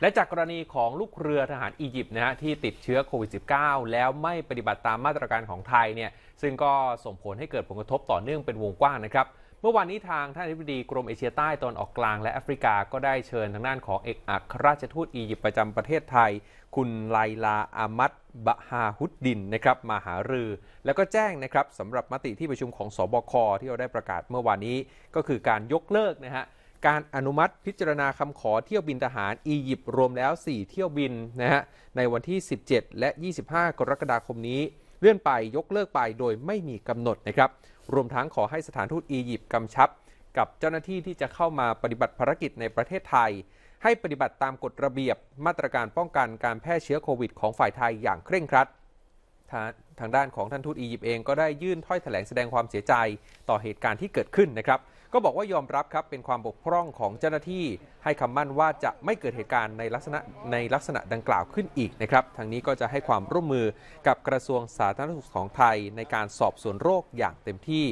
และจากกรณีของลูกเรือทหารอียิปต์นะฮะที่ติดเชื้อโควิด -19 แล้วไม่ปฏิบัติตามมาตรการของไทยเนี่ยซึ่งก็ส่งผลให้เกิดผลกระทบต่อเนื่องเป็นวงกว้างนะครับ เมื่อวานนี้ทางท่านอธิบดีกรมเอเชียใต้ตอนออกกลางและแอฟริกาก็ได้เชิญทางด้านของเอกอัครราชทูตอียิปต์ประจำประเทศไทย คุณไลลาอามัดบะฮาฮุดดินนะครับมาหารือ แล้วก็แจ้งนะครับสำหรับมติที่ประชุมของสบคที่เราได้ประกาศเมื่อวานนี้ก็คือการยกเลิกนะฮะการอนุมัติพิจารณาคำขอเที่ยวบินทหารอียิปต์รวมแล้ว 4 เที่ยวบินนะฮะในวันที่ 17 และ 25 กรกฎาคมนี้ เลื่อนไปยกเลิกไปโดยไม่มีกำหนดนะครับรวมทั้งขอให้สถานทูตอียิปต์กำชับ กับเจ้าหน้าที่ที่จะเข้ามาปฏิบัติภารกิจในประเทศไทย ให้ปฏิบัติตามกฎระเบียบมาตรการป้องกันการแพร่เชื้อโควิดของฝ่ายไทยอย่างเคร่งครัดทาทางด้านของท่านทูตอียิปต์เองก็ได้ยื่นถ้อยแถลงแสดงความเสียใจต่อเหตุการณ์ที่เกิดขึ้นนะครับก็บอกว่ายอมรับครับเป็นความบกพร่องของเจ้าหน้าที่ ให้คำมั่นว่าจะไม่เกิดเหตุการณ์ในลักษณะในลักษณะดังกล่าวขึ้นอีกนะครับทางนี้ก็จะให้ความร่วมมือกับกระทรวงสาธารณสุขของไทยในการสอบสวนโรคอย่างเต็มที่